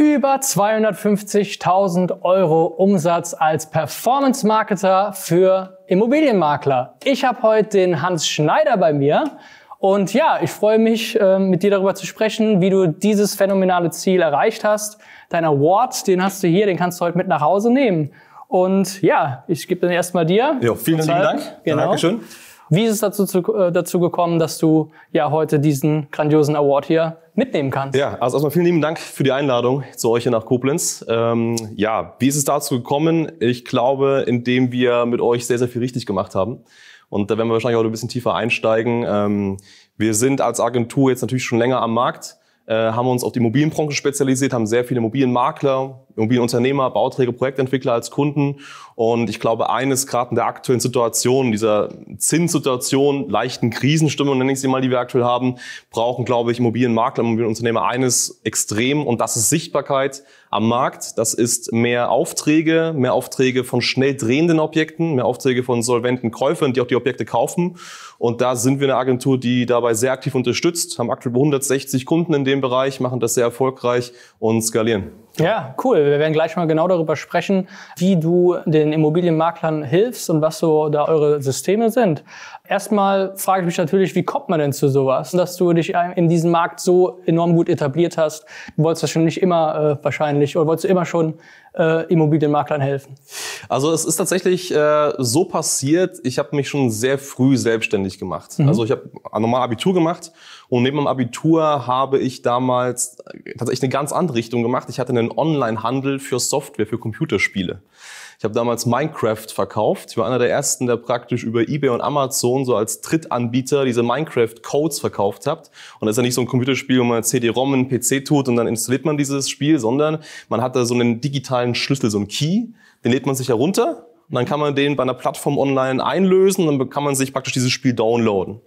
über 250.000 Euro Umsatz als Performance-Marketer für Immobilienmakler. Ich habe heute den Hans Schneider bei mir und ja, ich freue mich, ähm, mit dir darüber zu sprechen, wie du dieses phänomenale Ziel erreicht hast. Dein Award, den hast du hier, den kannst du heute mit nach Hause nehmen. Und ja, ich gebe den erstmal dir. Jo, vielen vielen Dank. Genau. Dankeschön. Wie ist es dazu, zu, äh, dazu gekommen, dass du ja heute diesen grandiosen Award hier mitnehmen kannst? Ja, also erstmal vielen lieben Dank für die Einladung zu euch hier nach Koblenz. Ähm, ja, wie ist es dazu gekommen? Ich glaube, indem wir mit euch sehr, sehr viel richtig gemacht haben. Und da werden wir wahrscheinlich auch ein bisschen tiefer einsteigen. Ähm, wir sind als Agentur jetzt natürlich schon länger am Markt, äh, haben uns auf die Immobilienbranche spezialisiert, haben sehr viele Immobilienmakler, irgendwie Unternehmer, Bauträger, Projektentwickler als Kunden. Und ich glaube, eines gerade in der aktuellen Situation, dieser Zinssituation, leichten Krisenstimmung, nenne ich sie mal, die wir aktuell haben, brauchen, glaube ich, Immobilienmakler, Immobilienunternehmer eines extrem und das ist Sichtbarkeit am Markt. Das ist mehr Aufträge, mehr Aufträge von schnell drehenden Objekten, mehr Aufträge von solventen Käufern, die auch die Objekte kaufen. Und da sind wir eine Agentur, die dabei sehr aktiv unterstützt, haben aktuell 160 Kunden in dem Bereich, machen das sehr erfolgreich und skalieren. Ja, cool. Wir werden gleich mal genau darüber sprechen, wie du den Immobilienmaklern hilfst und was so da eure Systeme sind. Erstmal frage ich mich natürlich, wie kommt man denn zu sowas, dass du dich in diesem Markt so enorm gut etabliert hast? Du wolltest das schon nicht immer äh, wahrscheinlich oder wolltest du immer schon äh, Immobilienmaklern helfen? Also es ist tatsächlich äh, so passiert, ich habe mich schon sehr früh selbstständig gemacht. Mhm. Also ich habe normal Abitur gemacht und neben dem Abitur habe ich damals äh, tatsächlich eine ganz andere Richtung gemacht. Ich hatte einen Online-Handel für Software, für Computerspiele. Ich habe damals Minecraft verkauft. Ich war einer der ersten, der praktisch über eBay und Amazon so als Trittanbieter diese Minecraft-Codes verkauft hat. Und das ist ja nicht so ein Computerspiel, wo man CD-ROM in PC tut und dann installiert man dieses Spiel, sondern man hat da so einen digitalen Schlüssel, so einen Key. Den lädt man sich herunter und dann kann man den bei einer Plattform online einlösen und dann kann man sich praktisch dieses Spiel downloaden.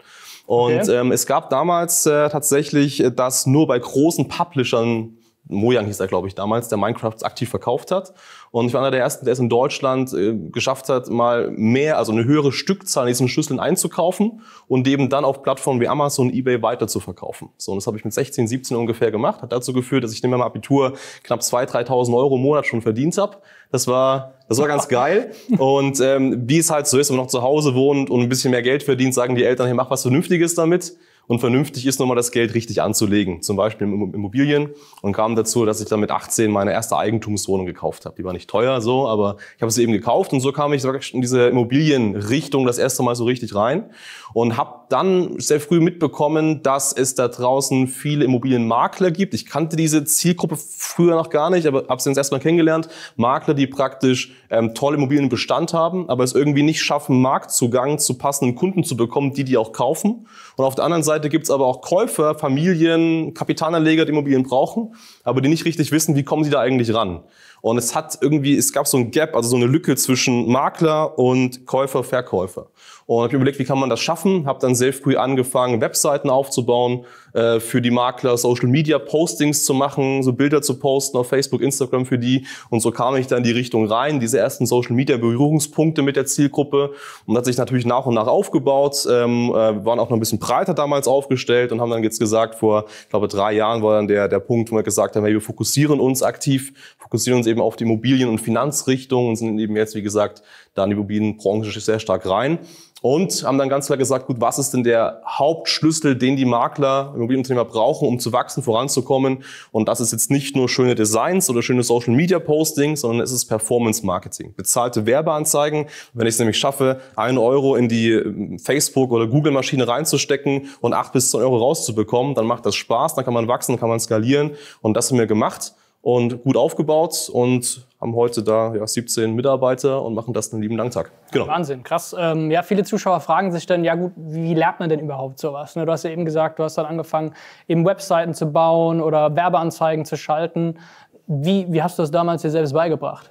Und okay. ähm, es gab damals äh, tatsächlich, äh, dass nur bei großen Publishern Mojang hieß er, glaube ich, damals, der Minecraft aktiv verkauft hat. Und ich war einer der ersten, der es in Deutschland äh, geschafft hat, mal mehr, also eine höhere Stückzahl an diesen Schlüsseln einzukaufen und eben dann auf Plattformen wie Amazon, und eBay weiter zu verkaufen. So, und das habe ich mit 16, 17 ungefähr gemacht. Hat dazu geführt, dass ich neben meinem Abitur knapp 2.000, 3.000 Euro im Monat schon verdient habe. Das war, das war ganz geil. Und ähm, wie es halt so ist, wenn man noch zu Hause wohnt und ein bisschen mehr Geld verdient, sagen die Eltern, hier mach was Vernünftiges damit und vernünftig ist, nochmal das Geld richtig anzulegen, zum Beispiel in Immobilien und kam dazu, dass ich dann mit 18 meine erste Eigentumswohnung gekauft habe. Die war nicht teuer so, aber ich habe sie eben gekauft und so kam ich in diese Immobilienrichtung das erste Mal so richtig rein und habe dann sehr früh mitbekommen, dass es da draußen viele Immobilienmakler gibt. Ich kannte diese Zielgruppe früher noch gar nicht, aber habe sie uns erstmal kennengelernt. Makler, die praktisch ähm, tolle Immobilienbestand haben, aber es irgendwie nicht schaffen, Marktzugang zu passenden Kunden zu bekommen, die die auch kaufen. Und auf der anderen Seite Seite gibt es aber auch Käufer, Familien, Kapitalanleger, die Immobilien brauchen, aber die nicht richtig wissen, wie kommen sie da eigentlich ran. Und es hat irgendwie, es gab so ein Gap, also so eine Lücke zwischen Makler und Käufer, Verkäufer. Und habe überlegt, wie kann man das schaffen? Habe dann sehr früh angefangen, Webseiten aufzubauen, äh, für die Makler Social Media Postings zu machen, so Bilder zu posten auf Facebook, Instagram für die. Und so kam ich dann in die Richtung rein, diese ersten Social Media Berührungspunkte mit der Zielgruppe. Und hat sich natürlich nach und nach aufgebaut. Ähm, äh, waren auch noch ein bisschen breiter damals aufgestellt und haben dann jetzt gesagt, vor, ich glaube, drei Jahren war dann der, der Punkt, wo wir gesagt haben, hey, wir fokussieren uns aktiv fokussieren uns eben auf die Immobilien- und Finanzrichtung und sind eben jetzt, wie gesagt, da in die Immobilienbranche sehr stark rein. Und haben dann ganz klar gesagt, gut, was ist denn der Hauptschlüssel, den die Makler, Immobilienunternehmer brauchen, um zu wachsen, voranzukommen? Und das ist jetzt nicht nur schöne Designs oder schöne Social Media Postings, sondern es ist Performance Marketing. Bezahlte Werbeanzeigen. Wenn ich es nämlich schaffe, einen Euro in die ähm, Facebook- oder Google-Maschine reinzustecken und acht bis zehn Euro rauszubekommen, dann macht das Spaß, dann kann man wachsen, dann kann man skalieren. Und das haben wir gemacht und gut aufgebaut und haben heute da ja, 17 Mitarbeiter und machen das einen lieben Langtag. Genau. Wahnsinn, krass. Ähm, ja, viele Zuschauer fragen sich dann, ja gut, wie lernt man denn überhaupt sowas? Ne, du hast ja eben gesagt, du hast dann angefangen, eben Webseiten zu bauen oder Werbeanzeigen zu schalten. Wie, wie hast du das damals dir selbst beigebracht?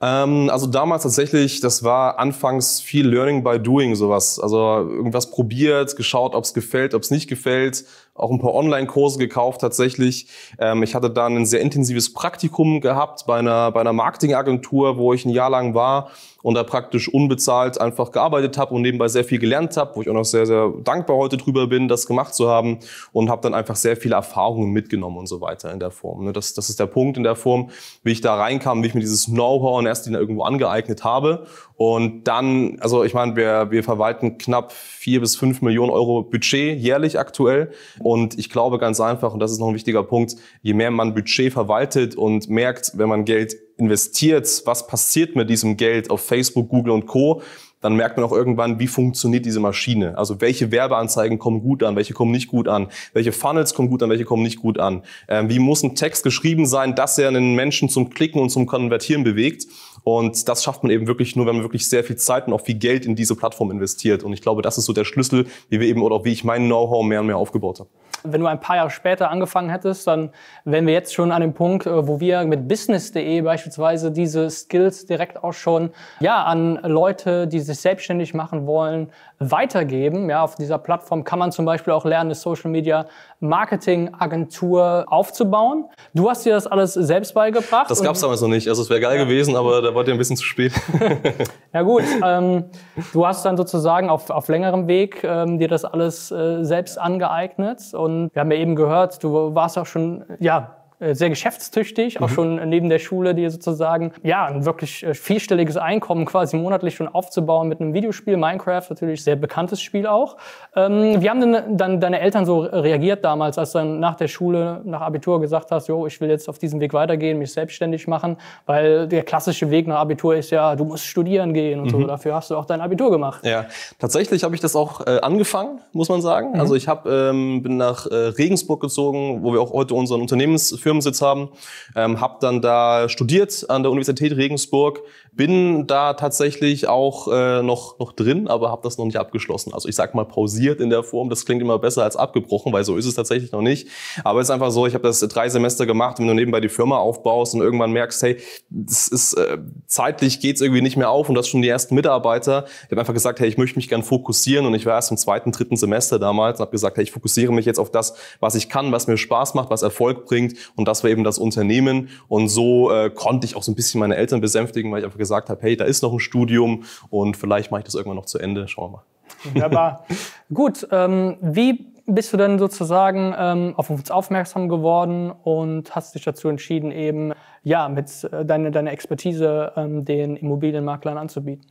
Ähm, also damals tatsächlich, das war anfangs viel Learning by Doing sowas. Also irgendwas probiert, geschaut, ob es gefällt, ob es nicht gefällt. Auch ein paar Online-Kurse gekauft tatsächlich. Ähm, ich hatte dann ein sehr intensives Praktikum gehabt bei einer, bei einer Marketingagentur, wo ich ein Jahr lang war und da praktisch unbezahlt einfach gearbeitet habe und nebenbei sehr viel gelernt habe, wo ich auch noch sehr, sehr dankbar heute drüber bin, das gemacht zu haben und habe dann einfach sehr viele Erfahrungen mitgenommen und so weiter in der Form. Ne? Das, das ist der Punkt in der Form, wie ich da reinkam, wie ich mir dieses Know-how und erst irgendwo angeeignet habe und dann, also ich meine, wir, wir verwalten knapp vier bis fünf Millionen Euro Budget jährlich aktuell. Und ich glaube ganz einfach, und das ist noch ein wichtiger Punkt, je mehr man Budget verwaltet und merkt, wenn man Geld investiert, was passiert mit diesem Geld auf Facebook, Google und Co dann merkt man auch irgendwann, wie funktioniert diese Maschine. Also welche Werbeanzeigen kommen gut an, welche kommen nicht gut an, welche Funnels kommen gut an, welche kommen nicht gut an. Ähm, wie muss ein Text geschrieben sein, dass er einen Menschen zum Klicken und zum Konvertieren bewegt. Und das schafft man eben wirklich nur, wenn man wirklich sehr viel Zeit und auch viel Geld in diese Plattform investiert. Und ich glaube, das ist so der Schlüssel, wie wir eben oder auch wie ich mein Know-how mehr und mehr aufgebaut habe. Wenn du ein paar Jahre später angefangen hättest, dann wären wir jetzt schon an dem Punkt, äh, wo wir mit business.de beispielsweise diese Skills direkt auch schon ja, an Leute, die sich selbstständig machen wollen, weitergeben. Ja, auf dieser Plattform kann man zum Beispiel auch lernen, eine Social Media Marketing Agentur aufzubauen. Du hast dir das alles selbst beigebracht. Das gab es damals noch nicht. Also es wäre geil ja. gewesen, aber da war dir ein bisschen zu spät. ja gut, ähm, du hast dann sozusagen auf, auf längerem Weg ähm, dir das alles äh, selbst angeeignet. Und wir haben ja eben gehört, du warst auch schon, ja, äh, sehr geschäftstüchtig, auch mhm. schon neben der Schule, dir sozusagen ja ein wirklich äh, vielstelliges Einkommen quasi monatlich schon aufzubauen mit einem Videospiel. Minecraft natürlich sehr bekanntes Spiel auch. Ähm, wie haben denn dann deine Eltern so reagiert damals, als du dann nach der Schule, nach Abitur gesagt hast, jo, ich will jetzt auf diesem Weg weitergehen, mich selbstständig machen, weil der klassische Weg nach Abitur ist ja, du musst studieren gehen und mhm. so. Dafür hast du auch dein Abitur gemacht. Ja, tatsächlich habe ich das auch äh, angefangen, muss man sagen. Mhm. Also ich habe ähm, bin nach äh, Regensburg gezogen, wo wir auch heute unseren Unternehmensführer Firmensitz haben. Ähm, habe dann da studiert an der Universität Regensburg, bin da tatsächlich auch äh, noch, noch drin, aber habe das noch nicht abgeschlossen. Also ich sag mal pausiert in der Form, das klingt immer besser als abgebrochen, weil so ist es tatsächlich noch nicht. Aber es ist einfach so, ich habe das drei Semester gemacht, wenn du nebenbei die Firma aufbaust und irgendwann merkst, hey, das ist äh, zeitlich geht's irgendwie nicht mehr auf und das schon die ersten Mitarbeiter. Ich habe einfach gesagt, hey, ich möchte mich gern fokussieren und ich war erst im zweiten, dritten Semester damals und habe gesagt, hey, ich fokussiere mich jetzt auf das, was ich kann, was mir Spaß macht, was Erfolg bringt und das war eben das Unternehmen und so äh, konnte ich auch so ein bisschen meine Eltern besänftigen, weil ich einfach gesagt gesagt habe, hey, da ist noch ein Studium und vielleicht mache ich das irgendwann noch zu Ende. Schauen wir mal. Wunderbar. Gut, ähm, wie bist du denn sozusagen ähm, auf uns aufmerksam geworden und hast dich dazu entschieden, eben ja mit äh, deiner deine Expertise ähm, den Immobilienmaklern anzubieten?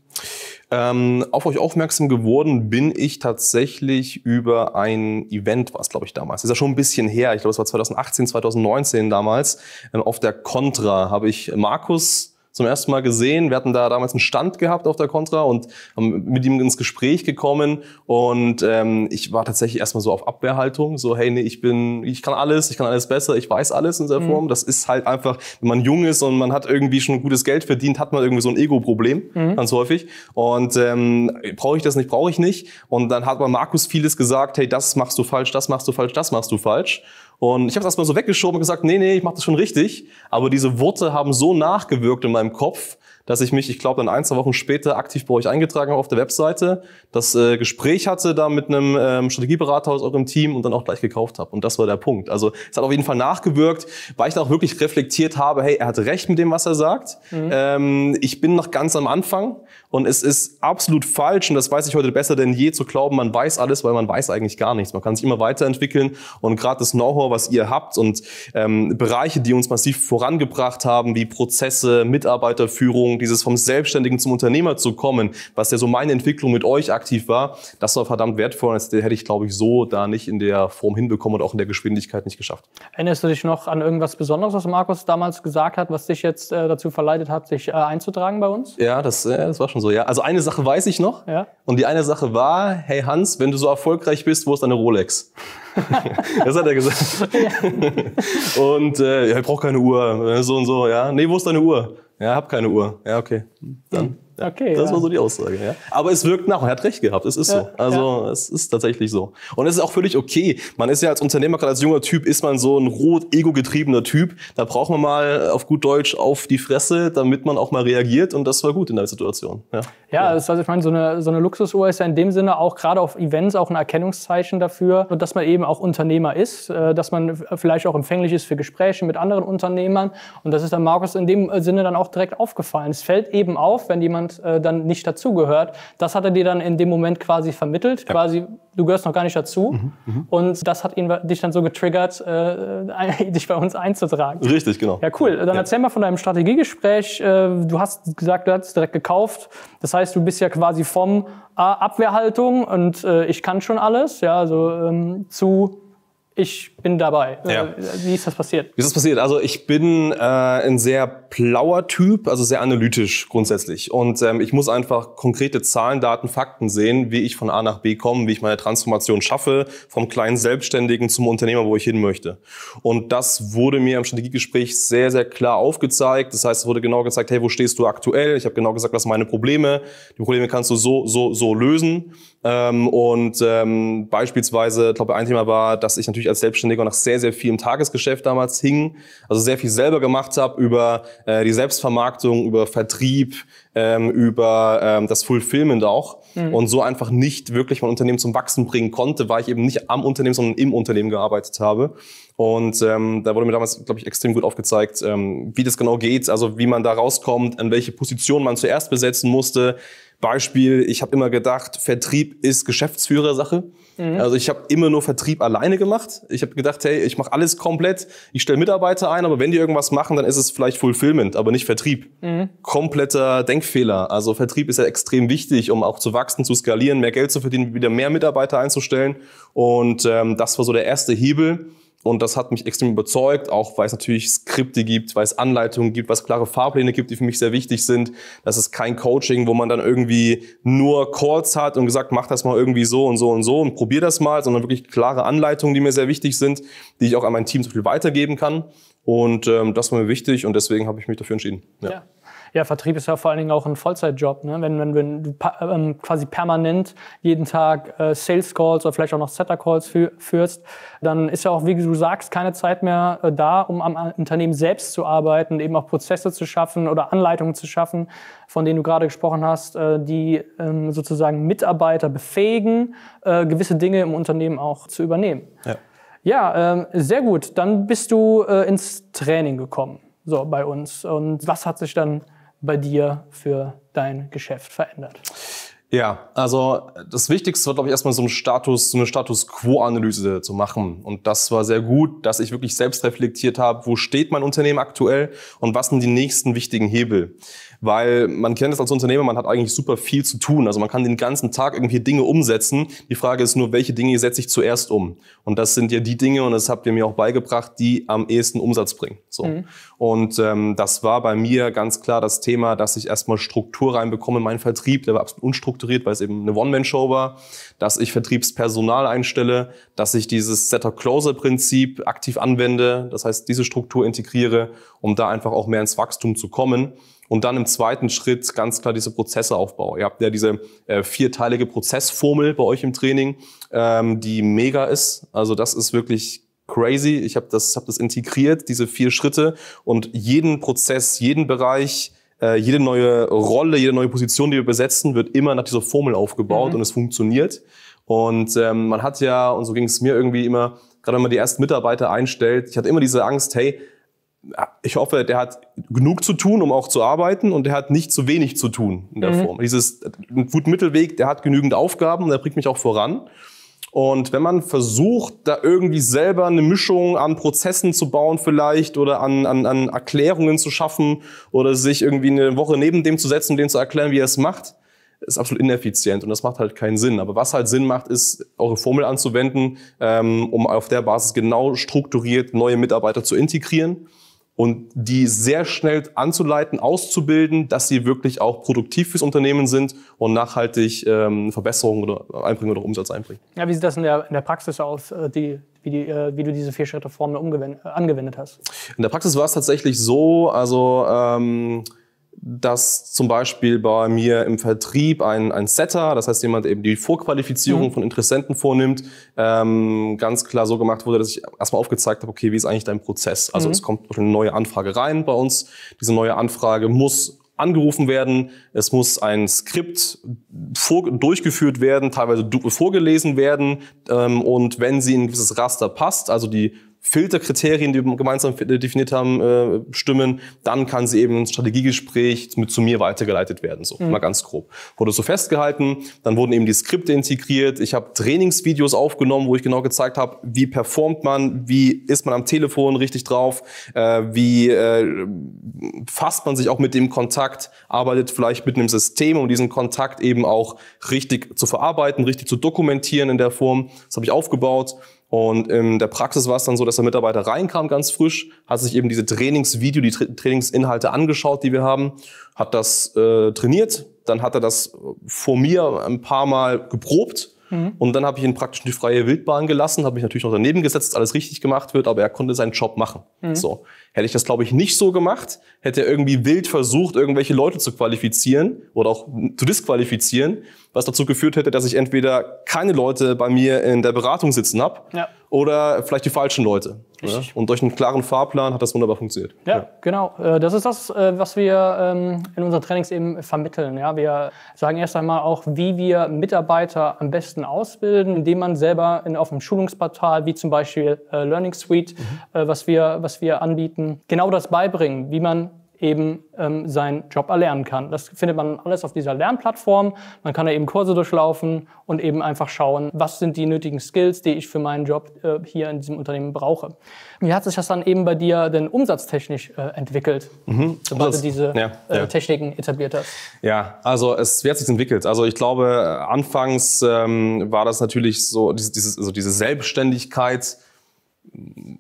Ähm, auf euch aufmerksam geworden bin ich tatsächlich über ein Event, was glaube ich damals, ist ja schon ein bisschen her, ich glaube es war 2018, 2019 damals, ähm, auf der Contra habe ich Markus zum ersten Mal gesehen. Wir hatten da damals einen Stand gehabt auf der Contra und haben mit ihm ins Gespräch gekommen. Und ähm, ich war tatsächlich erstmal so auf Abwehrhaltung, so hey, nee, ich bin, ich kann alles, ich kann alles besser, ich weiß alles in der mhm. Form. Mhm. Das ist halt einfach, wenn man jung ist und man hat irgendwie schon gutes Geld verdient, hat man irgendwie so ein Ego-Problem mhm. ganz häufig. Und ähm, brauche ich das nicht, brauche ich nicht. Und dann hat man Markus vieles gesagt, hey, das machst du falsch, das machst du falsch, das machst du falsch. Und ich habe es erstmal so weggeschoben und gesagt, nee, nee, ich mache das schon richtig. Aber diese Worte haben so nachgewirkt in meinem Kopf, dass ich mich, ich glaube, dann ein, zwei Wochen später aktiv bei euch eingetragen habe auf der Webseite, das äh, Gespräch hatte da mit einem ähm, Strategieberater aus eurem Team und dann auch gleich gekauft habe. Und das war der Punkt. Also es hat auf jeden Fall nachgewirkt, weil ich da auch wirklich reflektiert habe, hey, er hat recht mit dem, was er sagt. Mhm. Ähm, ich bin noch ganz am Anfang und es ist absolut falsch, und das weiß ich heute besser denn je, zu glauben, man weiß alles, weil man weiß eigentlich gar nichts. Man kann sich immer weiterentwickeln und gerade das Know-how, was ihr habt und ähm, Bereiche, die uns massiv vorangebracht haben, wie Prozesse, Mitarbeiterführung, Entwicklung, dieses vom Selbstständigen zum Unternehmer zu kommen, was ja so meine Entwicklung mit euch aktiv war, das war verdammt wertvoll. Das hätte ich, glaube ich, so da nicht in der Form hinbekommen und auch in der Geschwindigkeit nicht geschafft. Erinnerst du dich noch an irgendwas Besonderes, was Markus damals gesagt hat, was dich jetzt äh, dazu verleitet hat, dich äh, einzutragen bei uns? Ja, das, äh, das war schon so, ja. Also eine Sache weiß ich noch. Ja. Und die eine Sache war, hey Hans, wenn du so erfolgreich bist, wo ist deine Rolex? das hat er gesagt. Ja. und äh, ja, ich brauche keine Uhr, äh, so und so, ja. Nee, wo ist deine Uhr? Ja, hab keine Uhr. Ja, okay. Dann, ja, okay. Das ja. war so die Aussage, ja. Aber es wirkt nach und er hat recht gehabt. Es ist ja, so. Also, ja. es ist tatsächlich so. Und es ist auch völlig okay. Man ist ja als Unternehmer, gerade als junger Typ, ist man so ein rot ego-getriebener Typ. Da braucht man mal auf gut Deutsch auf die Fresse, damit man auch mal reagiert. Und das war gut in der Situation. Ja, ja, Das, also ich meine, so eine, so eine Luxusuhr ist ja in dem Sinne auch gerade auf Events auch ein Erkennungszeichen dafür, dass man eben auch Unternehmer ist, äh, dass man vielleicht auch empfänglich ist für Gespräche mit anderen Unternehmern. Und das ist dann Markus in dem Sinne dann auch direkt aufgefallen. Es fällt eben auf, wenn jemand äh, dann nicht dazugehört. Das hat er dir dann in dem Moment quasi vermittelt, ja. quasi du gehörst noch gar nicht dazu. Mhm, mhm. Und das hat ihn, dich dann so getriggert, äh, dich bei uns einzutragen. Richtig, genau. Ja, cool. Dann ja. erzähl mal von deinem Strategiegespräch. Äh, du hast gesagt, du hast direkt gekauft. Das heißt, du bist ja quasi vom äh, Abwehrhaltung und äh, ich kann schon alles, ja, also ähm, zu ich bin dabei. Äh, ja. Wie ist das passiert? Wie ist das passiert? Also ich bin äh, ein sehr blauer Typ, also sehr analytisch grundsätzlich. Und ähm, ich muss einfach konkrete Zahlen, Daten, Fakten sehen, wie ich von A nach B komme, wie ich meine Transformation schaffe, vom kleinen Selbstständigen zum Unternehmer, wo ich hin möchte. Und das wurde mir im Strategiegespräch sehr, sehr klar aufgezeigt. Das heißt, es wurde genau gezeigt, hey, wo stehst du aktuell? Ich habe genau gesagt, was sind meine Probleme. Die Probleme kannst du so, so, so lösen. Ähm, und ähm, beispielsweise, ich glaube, ein Thema war, dass ich natürlich als Selbstständiger nach sehr, sehr viel im Tagesgeschäft damals hing, also sehr viel selber gemacht habe über äh, die Selbstvermarktung, über Vertrieb, ähm, über ähm, das Fulfillment auch mhm. und so einfach nicht wirklich mein Unternehmen zum Wachsen bringen konnte, weil ich eben nicht am Unternehmen, sondern im Unternehmen gearbeitet habe. Und ähm, da wurde mir damals, glaube ich, extrem gut aufgezeigt, ähm, wie das genau geht, also wie man da rauskommt, an welche Position man zuerst besetzen musste. Beispiel, ich habe immer gedacht, Vertrieb ist Geschäftsführersache. Mhm. Also ich habe immer nur Vertrieb alleine gemacht. Ich habe gedacht, hey, ich mache alles komplett. Ich stelle Mitarbeiter ein, aber wenn die irgendwas machen, dann ist es vielleicht Fulfillment, aber nicht Vertrieb. Mhm. Kompletter Denkfehler. Also Vertrieb ist ja extrem wichtig, um auch zu wachsen, zu skalieren, mehr Geld zu verdienen, wieder mehr Mitarbeiter einzustellen. Und ähm, das war so der erste Hebel und das hat mich extrem überzeugt, auch weil es natürlich Skripte gibt, weil es Anleitungen gibt, weil es klare Fahrpläne gibt, die für mich sehr wichtig sind. Das ist kein Coaching, wo man dann irgendwie nur Calls hat und gesagt, mach das mal irgendwie so und so und so und probier das mal, sondern wirklich klare Anleitungen, die mir sehr wichtig sind, die ich auch an mein Team so viel weitergeben kann. Und ähm, das war mir wichtig und deswegen habe ich mich dafür entschieden. Ja. ja. Ja, Vertrieb ist ja vor allen Dingen auch ein Vollzeitjob. Ne? Wenn, wenn, wenn du ähm, quasi permanent jeden Tag äh, Sales Calls oder vielleicht auch noch Setter Calls für, führst, dann ist ja auch, wie du sagst, keine Zeit mehr äh, da, um am Unternehmen selbst zu arbeiten, eben auch Prozesse zu schaffen oder Anleitungen zu schaffen, von denen du gerade gesprochen hast, äh, die ähm, sozusagen Mitarbeiter befähigen, äh, gewisse Dinge im Unternehmen auch zu übernehmen. Ja. Ja, ähm, sehr gut. Dann bist du äh, ins Training gekommen, so bei uns. Und was hat sich dann bei dir für dein Geschäft verändert? Ja, also das Wichtigste war, glaube ich, erstmal so, ein Status, so eine Status-Quo-Analyse zu machen. Und das war sehr gut, dass ich wirklich selbst reflektiert habe, wo steht mein Unternehmen aktuell und was sind die nächsten wichtigen Hebel. Weil man kennt es als Unternehmer, man hat eigentlich super viel zu tun. Also man kann den ganzen Tag irgendwie Dinge umsetzen. Die Frage ist nur, welche Dinge setze ich zuerst um? Und das sind ja die Dinge, und das habt ihr mir auch beigebracht, die am ehesten Umsatz bringen. So. Mhm. Und ähm, das war bei mir ganz klar das Thema, dass ich erstmal Struktur reinbekomme in meinen Vertrieb. Der war absolut unstrukturiert strukturiert, weil es eben eine One-Man-Show war, dass ich Vertriebspersonal einstelle, dass ich dieses Setter-Closer-Prinzip aktiv anwende, das heißt diese Struktur integriere, um da einfach auch mehr ins Wachstum zu kommen. Und dann im zweiten Schritt ganz klar diese Prozesse aufbau. Ihr habt ja diese äh, vierteilige Prozessformel bei euch im Training, ähm, die mega ist. Also das ist wirklich crazy. Ich habe das, hab das integriert, diese vier Schritte und jeden Prozess, jeden Bereich, äh, jede neue Rolle, jede neue Position, die wir besetzen, wird immer nach dieser Formel aufgebaut mhm. und es funktioniert. Und ähm, man hat ja, und so ging es mir irgendwie immer, gerade wenn man die ersten Mitarbeiter einstellt, ich hatte immer diese Angst, hey, ich hoffe, der hat genug zu tun, um auch zu arbeiten, und der hat nicht zu wenig zu tun in der mhm. Form. Dieses äh, einen guten Mittelweg, der hat genügend Aufgaben, und der bringt mich auch voran. Und wenn man versucht, da irgendwie selber eine Mischung an Prozessen zu bauen vielleicht oder an, an, an Erklärungen zu schaffen oder sich irgendwie eine Woche neben dem zu setzen und dem zu erklären, wie er es macht, ist absolut ineffizient und das macht halt keinen Sinn. Aber was halt Sinn macht, ist, eure Formel anzuwenden, ähm, um auf der Basis genau strukturiert neue Mitarbeiter zu integrieren und die sehr schnell anzuleiten, auszubilden, dass sie wirklich auch produktiv fürs Unternehmen sind und nachhaltig ähm, Verbesserungen oder einbringen oder Umsatz einbringen. Ja, wie sieht das in der, in der Praxis aus, äh, die, wie, die, äh, wie, du diese vier Schritte Formel angewendet hast? In der Praxis war es tatsächlich so, also ähm, dass zum Beispiel bei mir im Vertrieb ein, ein Setter, das heißt jemand eben die Vorqualifizierung mhm. von Interessenten vornimmt, ähm, ganz klar so gemacht wurde, dass ich erstmal aufgezeigt habe, okay, wie ist eigentlich dein Prozess? Also mhm. es kommt eine neue Anfrage rein bei uns. Diese neue Anfrage muss angerufen werden, es muss ein Skript vor, durchgeführt werden, teilweise vorgelesen werden ähm, und wenn sie in ein gewisses Raster passt, also die Filterkriterien, die wir gemeinsam definiert haben, äh, stimmen, dann kann sie eben ins Strategiegespräch mit zu mir weitergeleitet werden. So, mhm. mal ganz grob. Wurde so festgehalten, dann wurden eben die Skripte integriert. Ich habe Trainingsvideos aufgenommen, wo ich genau gezeigt habe, wie performt man, wie ist man am Telefon richtig drauf, äh, wie äh, fasst man sich auch mit dem Kontakt, arbeitet vielleicht mit einem System, um diesen Kontakt eben auch richtig zu verarbeiten, richtig zu dokumentieren in der Form. Das habe ich aufgebaut. Und in der Praxis war es dann so, dass der Mitarbeiter reinkam ganz frisch, hat sich eben diese Trainingsvideo, die Tra Trainingsinhalte angeschaut, die wir haben, hat das äh, trainiert, dann hat er das vor mir ein paar Mal geprobt mhm. und dann habe ich ihn praktisch in die freie Wildbahn gelassen, habe mich natürlich noch daneben gesetzt, dass alles richtig gemacht wird, aber er konnte seinen Job machen. Mhm. So. Hätte ich das, glaube ich, nicht so gemacht, hätte er irgendwie wild versucht, irgendwelche Leute zu qualifizieren oder auch zu disqualifizieren, was dazu geführt hätte, dass ich entweder keine Leute bei mir in der Beratung sitzen habe ja. oder vielleicht die falschen Leute. Ja? Ne? Und durch einen klaren Fahrplan hat das wunderbar funktioniert. Ja, ja, genau. Äh, das ist das, äh, was wir ähm, in unseren Trainings eben vermitteln. Ja, wir sagen erst einmal auch, wie wir Mitarbeiter am besten ausbilden, indem man selber in, auf dem Schulungsportal, wie zum Beispiel äh, Learning Suite, mhm. was, wir, was wir anbieten, genau das beibringen, wie man eben ähm, seinen Job erlernen kann. Das findet man alles auf dieser Lernplattform. Man kann da eben Kurse durchlaufen und eben einfach schauen, was sind die nötigen Skills, die ich für meinen Job äh, hier in diesem Unternehmen brauche. Wie hat sich das dann eben bei dir denn umsatztechnisch äh, entwickelt, mhm. sobald du diese ja, äh, ja. Techniken etabliert hast? Ja, also es wie hat sich entwickelt. Also ich glaube, äh, anfangs ähm, war das natürlich so dieses, also diese Selbstständigkeit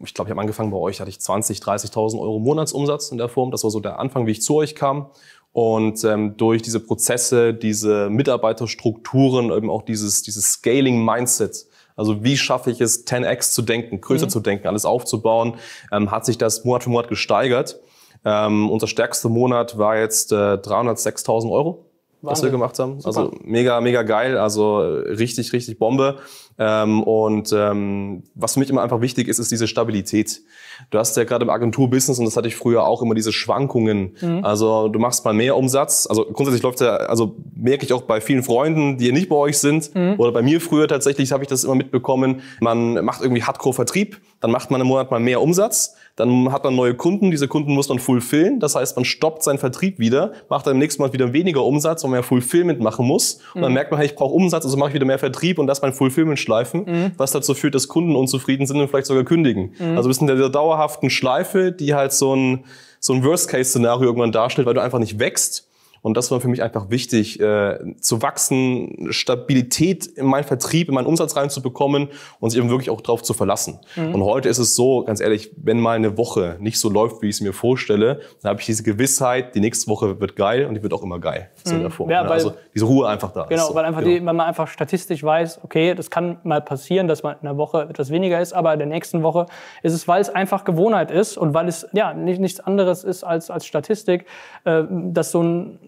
ich glaube, ich habe angefangen bei euch, hatte ich 20, 30.000 Euro Monatsumsatz in der Form. Das war so der Anfang, wie ich zu euch kam. Und ähm, durch diese Prozesse, diese Mitarbeiterstrukturen, eben auch dieses, dieses Scaling-Mindset, also wie schaffe ich es, 10x zu denken, größer mhm. zu denken, alles aufzubauen, ähm, hat sich das Monat für Monat gesteigert. Ähm, unser stärkster Monat war jetzt äh, 306.000 Euro was wir gemacht haben. Super. Also mega, mega geil. Also richtig, richtig Bombe. Ähm, und ähm, was für mich immer einfach wichtig ist, ist diese Stabilität. Du hast ja gerade im Agenturbusiness, und das hatte ich früher auch immer diese Schwankungen. Mhm. Also du machst mal mehr Umsatz. Also grundsätzlich läuft ja, also merke ich auch bei vielen Freunden, die ja nicht bei euch sind, mhm. oder bei mir früher tatsächlich habe ich das immer mitbekommen. Man macht irgendwie Hardcore-Vertrieb, dann macht man im Monat mal mehr Umsatz, dann hat man neue Kunden, diese Kunden muss man fulfillen. Das heißt, man stoppt seinen Vertrieb wieder, macht dann im nächsten Mal wieder weniger Umsatz, weil man ja Fulfillment machen muss. Und dann mhm. merkt man, hey, ich brauche Umsatz, also mache ich wieder mehr Vertrieb und das mein Fulfillment schleifen, mhm. was dazu führt, dass Kunden unzufrieden sind und vielleicht sogar kündigen. Mhm. Also wir sind ja der Dauer dauerhaften Schleife, die halt so ein, so ein Worst-Case-Szenario irgendwann darstellt, weil du einfach nicht wächst und das war für mich einfach wichtig, äh, zu wachsen, Stabilität in meinen Vertrieb, in meinen Umsatz reinzubekommen und sich eben wirklich auch darauf zu verlassen. Mhm. Und heute ist es so, ganz ehrlich, wenn mal eine Woche nicht so läuft, wie ich es mir vorstelle, dann habe ich diese Gewissheit, die nächste Woche wird geil und die wird auch immer geil. So mhm. in der Form, ja, ne? weil, also diese Ruhe einfach da genau, ist. so. Weil einfach genau, weil man einfach statistisch weiß, okay, das kann mal passieren, dass man in einer Woche etwas weniger ist, aber in der nächsten Woche ist es, weil es einfach Gewohnheit ist und weil es ja nicht, nichts anderes ist als, als Statistik, äh, dass so ein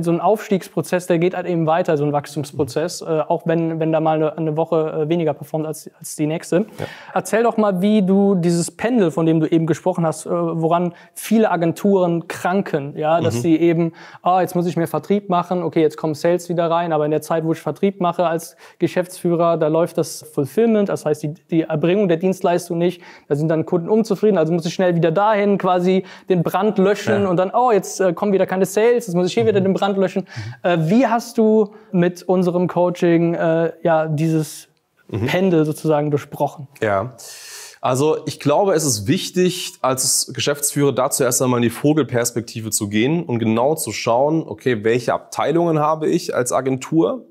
so ein Aufstiegsprozess, der geht halt eben weiter, so ein Wachstumsprozess, mhm. äh, auch wenn, wenn da mal eine, eine, Woche äh, weniger performt als, als die nächste. Ja. Erzähl doch mal, wie du dieses Pendel, von dem du eben gesprochen hast, äh, woran viele Agenturen kranken, ja, dass mhm. sie eben, ah, jetzt muss ich mehr Vertrieb machen, okay, jetzt kommen Sales wieder rein, aber in der Zeit, wo ich Vertrieb mache als Geschäftsführer, da läuft das Fulfillment, das heißt die, die Erbringung der Dienstleistung nicht, da sind dann Kunden unzufrieden, also muss ich schnell wieder dahin quasi den Brand löschen ja. und dann, oh, jetzt äh, kommen wieder keine Sales, jetzt muss ich hier wieder den dem Brandlöschen. Mhm. Äh, wie hast du mit unserem Coaching äh, ja, dieses mhm. Pendel sozusagen besprochen? Ja. Also ich glaube, es ist wichtig, als Geschäftsführer dazu erst einmal in die Vogelperspektive zu gehen und genau zu schauen, okay, welche Abteilungen habe ich als Agentur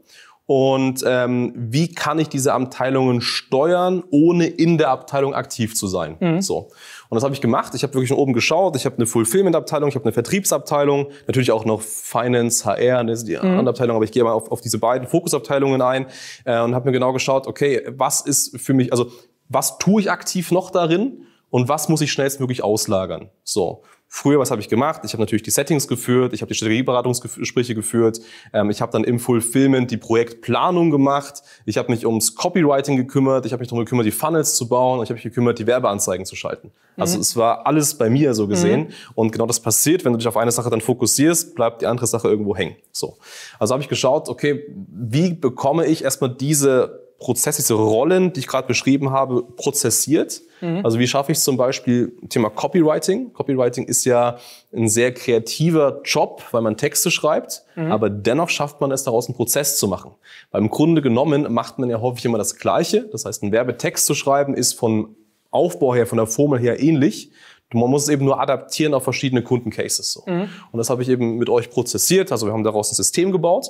und ähm, wie kann ich diese Abteilungen steuern, ohne in der Abteilung aktiv zu sein. Mhm. So. Und das habe ich gemacht. Ich habe wirklich nach oben geschaut. Ich habe eine Fulfillment-Abteilung, ich habe eine Vertriebsabteilung, natürlich auch noch Finance, HR, ne, die mhm. andere Abteilung, aber ich gehe mal auf, auf diese beiden Fokusabteilungen ein äh, und habe mir genau geschaut, okay, was ist für mich, also was tue ich aktiv noch darin? und was muss ich schnellstmöglich auslagern. So. Früher, was habe ich gemacht? Ich habe natürlich die Settings geführt, ich habe die Strategieberatungsgespräche geführt, ähm, ich habe dann im Fulfillment die Projektplanung gemacht, ich habe mich ums Copywriting gekümmert, ich habe mich darum gekümmert, die Funnels zu bauen, ich habe mich gekümmert, die Werbeanzeigen zu schalten. Also mhm. Also es war alles bei mir so gesehen mhm. und genau das passiert, wenn du dich auf eine Sache dann fokussierst, bleibt die andere Sache irgendwo hängen. So, also habe ich geschaut, okay, wie bekomme ich erstmal diese Prozess, diese Rollen, die ich gerade beschrieben habe, prozessiert. Mhm. Also wie schaffe ich zum Beispiel Thema Copywriting? Copywriting ist ja ein sehr kreativer Job, weil man Texte schreibt, mhm. aber dennoch schafft man es daraus, einen Prozess zu machen. Beim Grunde genommen macht man ja häufig immer das Gleiche. Das heißt, einen Werbetext zu schreiben ist von Aufbau her, von der Formel her ähnlich. Man muss es eben nur adaptieren auf verschiedene Kundencases. So. Mhm. Und das habe ich eben mit euch prozessiert. Also wir haben daraus ein System gebaut.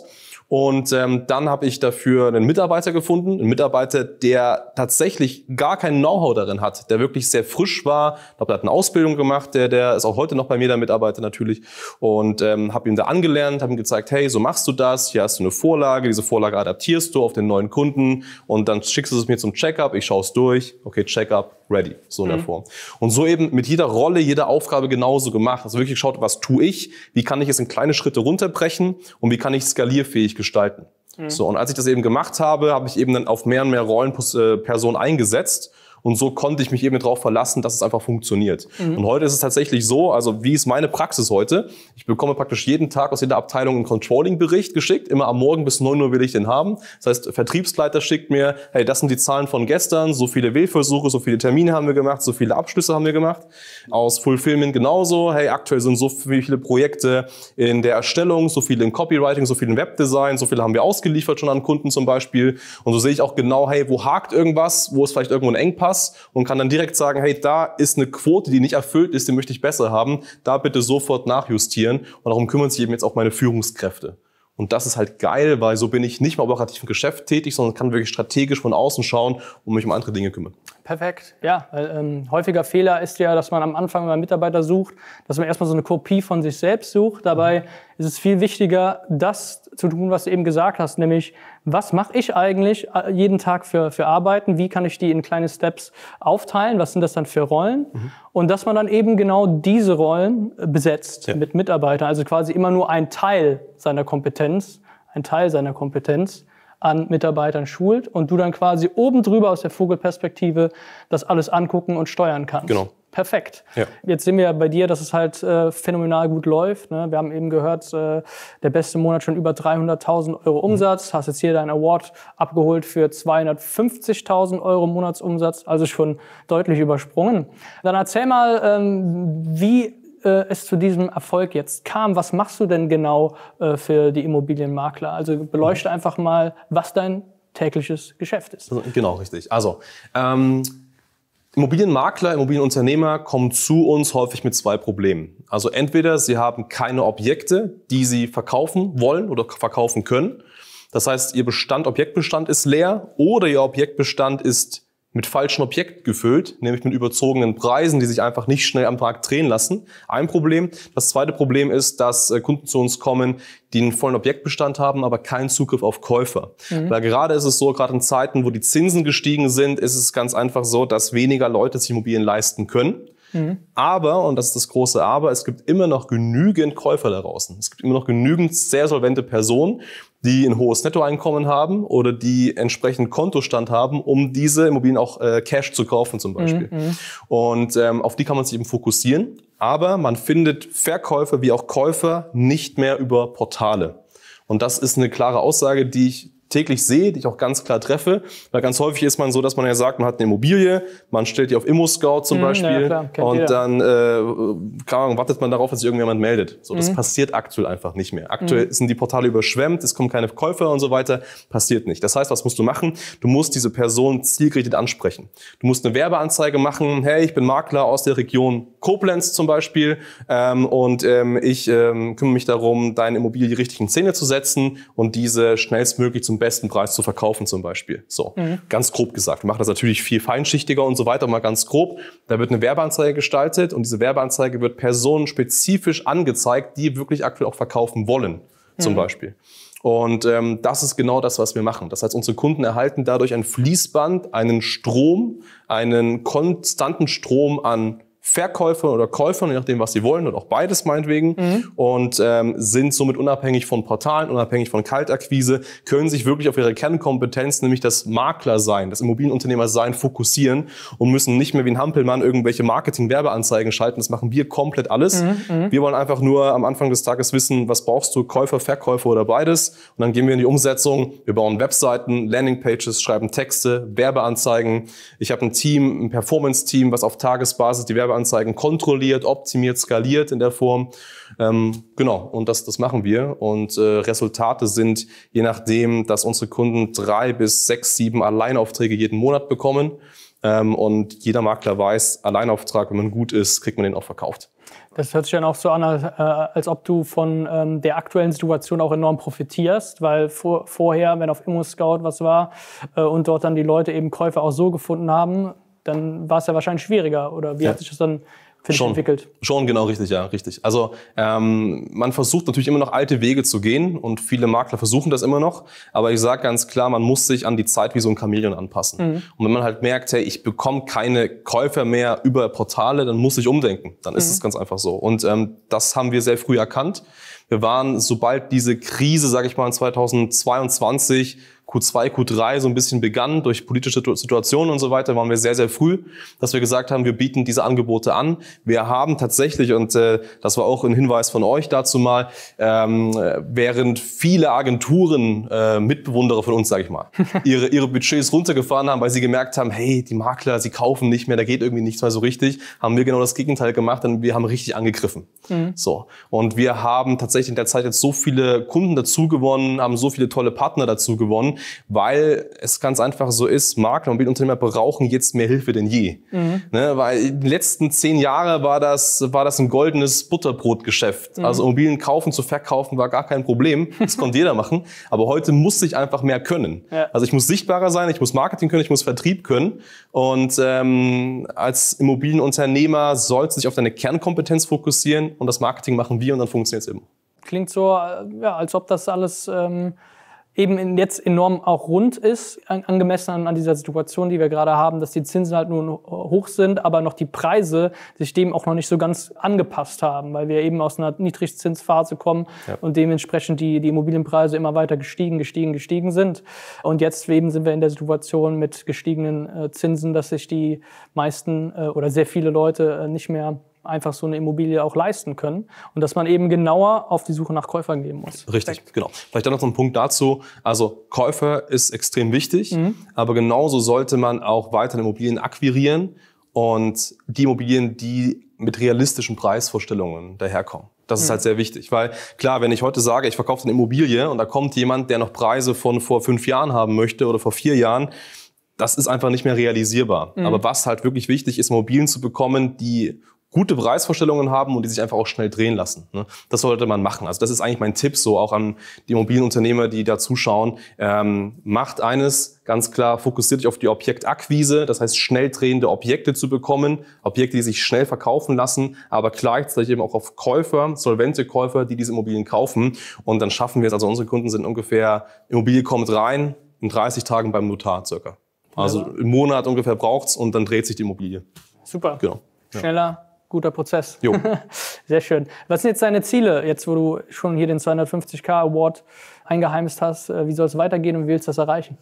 Und ähm, dann habe ich dafür einen Mitarbeiter gefunden, einen Mitarbeiter, der tatsächlich gar kein Know-how darin hat, der wirklich sehr frisch war. Ich glaube, der hat eine Ausbildung gemacht, der, der ist auch heute noch bei mir der Mitarbeiter natürlich. Und ähm, habe ihm da angelernt, habe ihm gezeigt, hey, so machst du das, hier hast du eine Vorlage, diese Vorlage adaptierst du auf den neuen Kunden und dann schickst du es mir zum Checkup, ich schaue es durch, okay, Checkup, ready, so in der mhm. Form. Und so eben mit jeder Rolle, jeder Aufgabe genauso gemacht. Also wirklich geschaut, was tue ich, wie kann ich es in kleine Schritte runterbrechen und wie kann ich skalierfähig gestalten. Mhm. So, und als ich das eben gemacht habe, habe ich eben dann auf mehr und mehr Rollenpersonen äh, eingesetzt und so konnte ich mich eben darauf verlassen, dass es einfach funktioniert. Mhm. Und heute ist es tatsächlich so, also wie ist meine Praxis heute? Ich bekomme praktisch jeden Tag aus jeder Abteilung einen Controlling-Bericht geschickt. Immer am Morgen bis 9 Uhr will ich den haben. Das heißt, Vertriebsleiter schickt mir, hey, das sind die Zahlen von gestern, so viele Wählversuche, so viele Termine haben wir gemacht, so viele Abschlüsse haben wir gemacht. Aus Fulfillment genauso, hey, aktuell sind so viele Projekte in der Erstellung, so viele in Copywriting, so viele in Webdesign, so viele haben wir ausgeliefert schon an Kunden zum Beispiel. Und so sehe ich auch genau, hey, wo hakt irgendwas, wo ist vielleicht irgendwo ein Engpass Engpass und kann dann direkt sagen, hey, da ist eine Quote, die nicht erfüllt ist, die möchte ich besser haben, da bitte sofort nachjustieren. Und darum kümmern sich eben jetzt auch meine Führungskräfte. Und das ist halt geil, weil so bin ich nicht mehr operativ im Geschäft tätig, sondern kann wirklich strategisch von außen schauen und mich um andere Dinge kümmern. Perfekt. Ja, weil ähm, häufiger Fehler ist ja, dass man am Anfang, wenn man Mitarbeiter sucht, dass man erstmal so eine Kopie von sich selbst sucht. Dabei mhm. ist es viel wichtiger, das zu tun, was du eben gesagt hast, nämlich was mache ich eigentlich äh, jeden Tag für, für Arbeiten, wie kann ich die in kleine Steps aufteilen, was sind das dann für Rollen mhm. und dass man dann eben genau diese Rollen äh, besetzt ja. mit Mitarbeitern, also quasi immer nur ein Teil seiner Kompetenz, ein Teil seiner Kompetenz an Mitarbeitern schult und du dann quasi oben drüber aus der Vogelperspektive das alles angucken und steuern kannst. Genau. Perfekt. Ja. Jetzt sehen wir ja bei dir, dass es halt äh, phänomenal gut läuft. Ne? Wir haben eben gehört, äh, der beste Monat schon über 300.000 Euro Umsatz. Mhm. Hast jetzt hier deinen Award abgeholt für 250.000 Euro Monatsumsatz, also schon deutlich übersprungen. Dann erzähl mal, ähm, wie äh, es zu diesem Erfolg jetzt kam. Was machst du denn genau äh, für die Immobilienmakler? Also beleuchte mhm. einfach mal, was dein tägliches Geschäft ist. Also, genau, richtig. Also ähm, Immobilienmakler, Immobilienunternehmer kommen zu uns häufig mit zwei Problemen. Also entweder sie haben keine Objekte, die sie verkaufen wollen oder verkaufen können. Das heißt, ihr Bestand, Objektbestand ist leer oder ihr Objektbestand ist mit falschen Objekten gefüllt, nämlich mit überzogenen Preisen, die sich einfach nicht schnell am Tag drehen lassen. Ein Problem. Das zweite Problem ist, dass äh, Kunden zu uns kommen, die einen vollen Objektbestand haben, aber keinen Zugriff auf Käufer. Mhm. Weil gerade ist es so, gerade in Zeiten, wo die Zinsen gestiegen sind, ist es ganz einfach so, dass weniger Leute sich Immobilien leisten können. Mhm. Aber, und das ist das große Aber, es gibt immer noch genügend Käufer da draußen. Es gibt immer noch genügend sehr solvente Personen, die ein hohes Nettoeinkommen haben oder die entsprechend Kontostand haben, um diese Immobilien auch äh, Cash zu kaufen zum Beispiel. Mhm, mhm. Und ähm, auf die kann man sich eben fokussieren. Aber man findet Verkäufer wie auch Käufer nicht mehr über Portale. Und das ist eine klare Aussage, die ich täglich sehe, die ich auch ganz klar treffe. Weil ganz häufig ist man so, dass man ja sagt, man hat eine Immobilie, man stellt die auf Immo-Scout zum mhm, Beispiel ja, klar, und dann äh, keine Ahnung, wartet man darauf, dass sich irgendjemand meldet. So, das mhm. passiert aktuell einfach nicht mehr. Aktuell mhm. sind die Portale überschwemmt, es kommen keine Käufer und so weiter. Passiert nicht. Das heißt, was musst du machen? Du musst diese Person zielgerichtet ansprechen. Du musst eine Werbeanzeige machen. Hey, ich bin Makler aus der Region Koblenz zum Beispiel ähm, und ähm, ich ähm, kümmere mich darum, deine Immobilie richtig in Szene zu setzen und diese schnellstmöglich zum besten Preis zu verkaufen zum Beispiel. So, mhm. ganz grob gesagt. Wir machen das natürlich viel feinschichtiger und so weiter, mal ganz grob. Da wird eine Werbeanzeige gestaltet und diese Werbeanzeige wird Personen angezeigt, die wirklich aktuell auch verkaufen wollen zum mhm. Beispiel. Und ähm, das ist genau das, was wir machen. Das heißt, unsere Kunden erhalten dadurch ein Fließband, einen Strom, einen konstanten Strom an Verkäufer oder Käufern, je nachdem, was sie wollen, und auch beides meinetwegen, mhm. und ähm, sind somit unabhängig von Portalen, unabhängig von Kaltakquise, können sich wirklich auf ihre Kernkompetenz, nämlich das Makler sein, das Immobilienunternehmer sein, fokussieren und müssen nicht mehr wie ein Hampelmann irgendwelche Marketing-Werbeanzeigen schalten. Das machen wir komplett alles. Mhm. mhm. Wir wollen einfach nur am Anfang des Tages wissen, was brauchst du, Käufer, Verkäufer oder beides, und dann gehen wir in die Umsetzung. Wir bauen Webseiten, Landingpages, schreiben Texte, Werbeanzeigen. Ich habe ein Team, ein Performance-Team, was auf Tagesbasis die Werbeanzeigen Werbeanzeigen kontrolliert, optimiert, skaliert in der Form. Ähm, genau, und das, das machen wir. Und äh, Resultate sind je nachdem, dass unsere Kunden drei bis sechs, sieben Alleinaufträge jeden Monat bekommen. Ähm, und jeder Makler weiß, Alleinauftrag, wenn man gut ist, kriegt man den auch verkauft. Das hört sich dann auch so an, als, äh, als ob du von ähm, der aktuellen Situation auch enorm profitierst, weil vor, vorher, wenn auf Immo Scout was war äh, und dort dann die Leute eben Käufer auch so gefunden haben, dann war es ja wahrscheinlich schwieriger. Oder wie ja. hat sich das dann schon, entwickelt? Schon, genau, richtig, ja, richtig. Also ähm, man versucht natürlich immer noch alte Wege zu gehen und viele Makler versuchen das immer noch. Aber ich sage ganz klar, man muss sich an die Zeit wie so ein Chamäleon anpassen. Mhm. Und wenn man halt merkt, hey, ich bekomme keine Käufer mehr über Portale, dann muss ich umdenken. Dann ist mhm. es ganz einfach so. Und ähm, das haben wir sehr früh erkannt. Wir waren, sobald diese Krise, sage ich mal, in 2022 Q2, Q3 so ein bisschen begann durch politische Situationen und so weiter, waren wir sehr, sehr früh, dass wir gesagt haben, wir bieten diese Angebote an. Wir haben tatsächlich, und äh, das war auch ein Hinweis von euch dazu mal, ähm, während viele Agenturen, äh, Mitbewunderer von uns, sage ich mal, ihre, ihre Budgets runtergefahren haben, weil sie gemerkt haben, hey, die Makler, sie kaufen nicht mehr, da geht irgendwie nichts mehr so richtig, haben wir genau das Gegenteil gemacht, denn wir haben richtig angegriffen. Mhm. So. Und wir haben tatsächlich in der Zeit jetzt so viele Kunden dazu gewonnen, haben so viele tolle Partner dazu gewonnen, weil es ganz einfach so ist, Makler und Bildunternehmer brauchen jetzt mehr Hilfe denn je. Mhm. Ne, weil in den letzten zehn Jahren war das, war das ein goldenes Butterbrotgeschäft. Mhm. Also Immobilien kaufen zu verkaufen war gar kein Problem. Das konnte jeder machen. Aber heute muss ich einfach mehr können. Ja. Also ich muss sichtbarer sein, ich muss Marketing können, ich muss Vertrieb können. Und ähm, als Immobilienunternehmer sollst du dich auf deine Kernkompetenz fokussieren und das Marketing machen wir und dann funktioniert es eben. Klingt so, äh, ja, als ob das alles... Ähm eben jetzt enorm auch rund ist, angemessen an, dieser Situation, die wir gerade haben, dass die Zinsen halt nun hoch sind, aber noch die Preise sich dem auch noch nicht so ganz angepasst haben, weil wir eben aus einer Niedrigzinsphase kommen ja. und dementsprechend die, die Immobilienpreise immer weiter gestiegen, gestiegen, gestiegen sind. Und jetzt eben sind wir in der Situation mit gestiegenen äh, Zinsen, dass sich die meisten äh, oder sehr viele Leute äh, nicht mehr einfach so eine Immobilie auch leisten können und dass man eben genauer auf die Suche nach Käufern gehen muss. Richtig, Perfekt. genau. Vielleicht dann noch so ein Punkt dazu. Also Käufer ist extrem wichtig, mhm. aber genauso sollte man auch weitere Immobilien akquirieren und die Immobilien, die mit realistischen Preisvorstellungen daherkommen. Das ist mhm. halt sehr wichtig, weil klar, wenn ich heute sage, ich verkaufe eine Immobilie und da kommt jemand, der noch Preise von vor fünf Jahren haben möchte oder vor vier Jahren, das ist einfach nicht mehr realisierbar. Mhm. Aber was halt wirklich wichtig ist, Immobilien zu bekommen, die gute Preisvorstellungen haben und die sich einfach auch schnell drehen lassen. Ne? Das sollte man machen. Also das ist eigentlich mein Tipp so auch an die Immobilienunternehmer, die da zuschauen. Ähm, macht eines ganz klar, fokussiert euch auf die Objektakquise, das heißt schnell drehende Objekte zu bekommen, Objekte, die sich schnell verkaufen lassen, aber gleichzeitig eben auch auf Käufer, solvente Käufer, die diese Immobilien kaufen. Und dann schaffen wir es. Also unsere Kunden sind ungefähr, Immobilie kommt rein, in 30 Tagen beim Notar circa. Also ja. im Monat ungefähr braucht's und dann dreht sich die Immobilie. Super. Genau. Schneller, guter Prozess. Jo. Sehr schön. Was sind jetzt deine Ziele, jetzt wo du schon hier den 250k Award eingeheimst hast? Äh, wie soll es weitergehen und wie willst du das erreichen?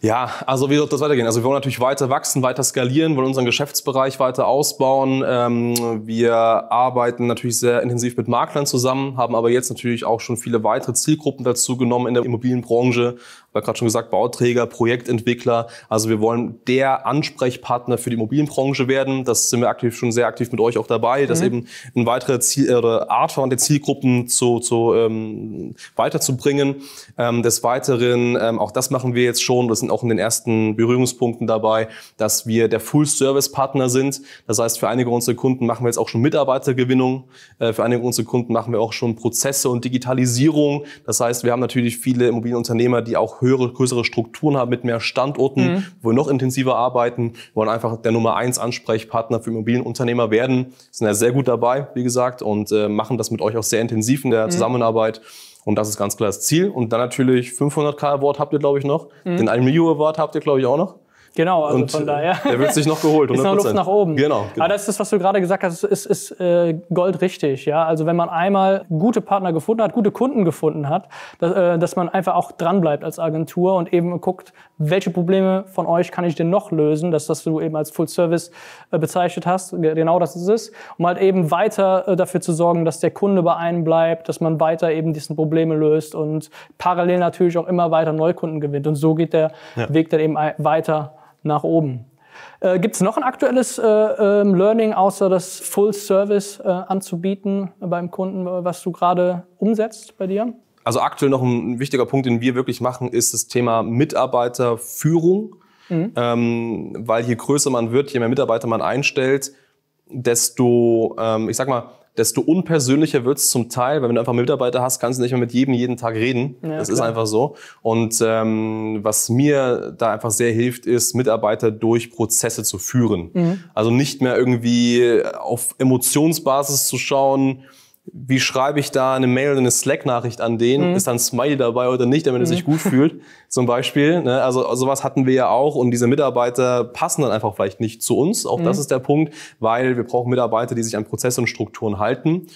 Ja, also wie wird das weitergehen? Also wir wollen natürlich weiter wachsen, weiter skalieren, wollen unseren Geschäftsbereich weiter ausbauen. Ähm, wir arbeiten natürlich sehr intensiv mit Maklern zusammen, haben aber jetzt natürlich auch schon viele weitere Zielgruppen dazu genommen in der Immobilienbranche. War gerade schon gesagt, Bauträger, Projektentwickler. Also wir wollen der Ansprechpartner für die Immobilienbranche werden. Das sind wir aktiv schon sehr aktiv mit euch auch dabei, mhm. dass eben eine weitere Ziel oder Art von der Zielgruppen zu, zu ähm, weiterzubringen. Ähm, des Weiteren, ähm, auch das machen wir jetzt schon. Das sind auch in den ersten Berührungspunkten dabei, dass wir der Full-Service-Partner sind. Das heißt, für einige unserer Kunden machen wir jetzt auch schon Mitarbeitergewinnung. Äh, für einige unserer Kunden machen wir auch schon Prozesse und Digitalisierung. Das heißt, wir haben natürlich viele Immobilienunternehmer, die auch höhere, größere Strukturen haben mit mehr Standorten, mhm. wo wir noch intensiver arbeiten, wir wollen einfach der Nummer eins Ansprechpartner für Immobilienunternehmer werden. Sind ja sehr gut dabei, wie gesagt, und äh, machen das mit euch auch sehr intensiv in der mhm. Und das ist ganz klar das Ziel. Und dann natürlich 500k Award habt ihr, glaube ich, noch. Mhm. Den 1 Award habt ihr, glaube ich, auch noch. Genau, also und von daher. Der wird sich noch geholt. 100%. Ist noch Luft nach oben. Genau, genau. Aber das ist, das, was du gerade gesagt hast, ist, ist äh, goldrichtig. Ja? Also wenn man einmal gute Partner gefunden hat, gute Kunden gefunden hat, dass, äh, dass man einfach auch dranbleibt als Agentur und eben guckt, welche Probleme von euch kann ich denn noch lösen, dass das du eben als Full Service äh, bezeichnet hast. Genau das ist es. Um halt eben weiter äh, dafür zu sorgen, dass der Kunde bei einem bleibt, dass man weiter eben diesen Probleme löst und parallel natürlich auch immer weiter Neukunden gewinnt. Und so geht der ja. Weg dann eben weiter nach oben. Äh, Gibt es noch ein aktuelles äh, äh, Learning, außer das Full Service äh, anzubieten beim Kunden, was du gerade umsetzt bei dir? Also aktuell noch ein wichtiger Punkt, den wir wirklich machen, ist das Thema Mitarbeiterführung. Mhm. Ähm, weil je größer man wird, je mehr Mitarbeiter man einstellt, desto, ähm, ich sag mal, desto unpersönlicher wird es zum Teil, weil wenn du einfach Mitarbeiter hast, kannst du nicht mehr mit jedem jeden Tag reden. Ja, das klar. ist einfach so. Und ähm, was mir da einfach sehr hilft, ist, Mitarbeiter durch Prozesse zu führen. Mhm. Also nicht mehr irgendwie auf Emotionsbasis zu schauen, wie schreibe ich da eine Mail oder eine Slack-Nachricht an den? Mhm. Ist dann Smiley dabei oder nicht, damit er sich mhm. gut fühlt? Zum Beispiel. Ne? Also, also sowas hatten wir ja auch und diese Mitarbeiter passen dann einfach vielleicht nicht zu uns. Auch mhm. das ist der Punkt, weil wir brauchen Mitarbeiter, die sich an Prozesse und Strukturen halten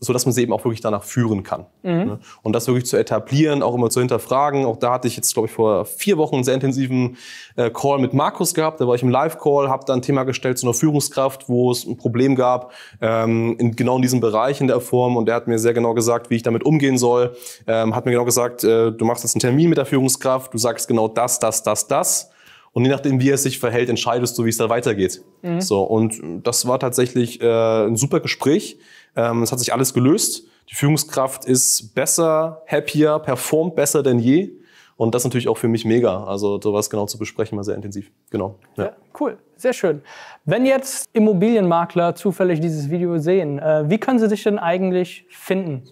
so dass man sie eben auch wirklich danach führen kann. Mhm. Ne? Und das wirklich zu etablieren, auch immer zu hinterfragen. Auch da hatte ich jetzt, glaube ich, vor vier Wochen einen sehr intensiven äh, Call mit Markus gehabt. Da war ich im Live-Call, habe da ein Thema gestellt zu einer Führungskraft, wo es ein Problem gab, ähm, in, genau in diesem Bereich in der Form. Und er hat mir sehr genau gesagt, wie ich damit umgehen soll. Ähm, hat mir genau gesagt, äh, du machst jetzt einen Termin mit der Führungskraft, du sagst genau das, das, das, das. Und je nachdem, wie er sich verhält, entscheidest du, wie es da weitergeht. Mhm. So, und das war tatsächlich äh, ein super Gespräch. Ähm, es hat sich alles gelöst. Die Führungskraft ist besser, happier, performt besser denn je. Und das ist natürlich auch für mich mega. Also sowas genau zu besprechen, mal sehr intensiv. Genau. Ja. Ja, cool, sehr schön. Wenn jetzt Immobilienmakler zufällig dieses Video sehen, äh, wie können sie sich denn eigentlich finden?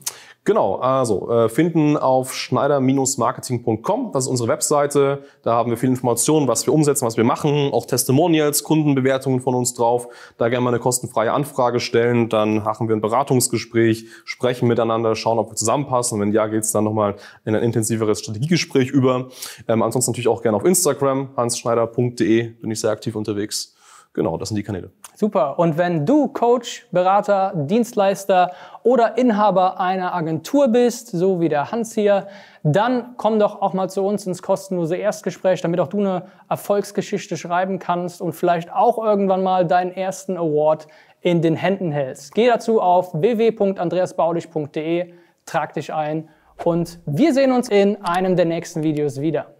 Genau, also äh, finden auf schneider-marketing.com, das ist unsere Webseite. Da haben wir viele Informationen, was wir umsetzen, was wir machen, auch Testimonials, Kundenbewertungen von uns drauf. Da gerne mal eine kostenfreie Anfrage stellen, dann machen wir ein Beratungsgespräch, sprechen miteinander, schauen, ob wir zusammenpassen. Und wenn ja, geht's dann nochmal in ein intensiveres Strategiegespräch über. Ähm, ansonsten natürlich auch gerne auf Instagram, hansschneider.de, bin ich sehr aktiv unterwegs. Genau, das sind die Kanäle. Super. Und wenn du Coach, Berater, Dienstleister oder Inhaber einer Agentur bist, so wie der Hans hier, dann komm doch auch mal zu uns ins kostenlose Erstgespräch, damit auch du eine Erfolgsgeschichte schreiben kannst und vielleicht auch irgendwann mal deinen ersten Award in den Händen hältst. Geh dazu auf www.andreasbaulich.de, trag dich ein und wir sehen uns in einem der nächsten Videos wieder.